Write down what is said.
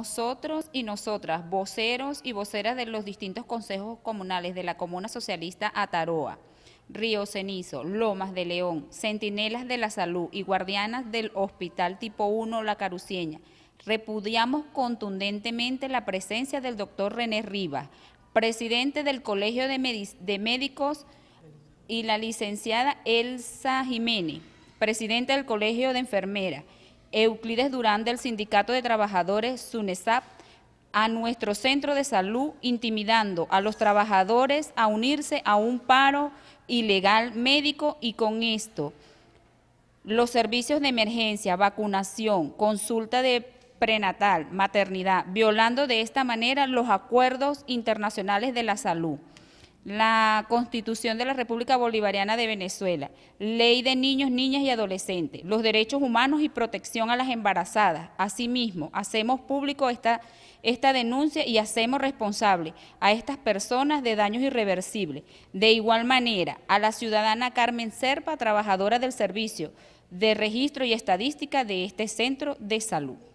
nosotros y nosotras, voceros y voceras de los distintos consejos comunales de la Comuna Socialista Ataroa, Río Cenizo, Lomas de León, Centinelas de la Salud y Guardianas del Hospital Tipo 1 La Carucieña, repudiamos contundentemente la presencia del doctor René Rivas, presidente del Colegio de, de Médicos y la licenciada Elsa Jiménez, presidenta del Colegio de Enfermeras, Euclides Durán del Sindicato de Trabajadores SUNESAP a nuestro centro de salud intimidando a los trabajadores a unirse a un paro ilegal médico y con esto los servicios de emergencia, vacunación, consulta de prenatal, maternidad, violando de esta manera los acuerdos internacionales de la salud la Constitución de la República Bolivariana de Venezuela, Ley de Niños, Niñas y Adolescentes, los derechos humanos y protección a las embarazadas. Asimismo, hacemos público esta, denuncia y hacemos responsable a estas personas de daños irreversibles. De igual manera, a la ciudadana Carmen Serpa, trabajadora del servicio de registro y estadística de este centro de salud.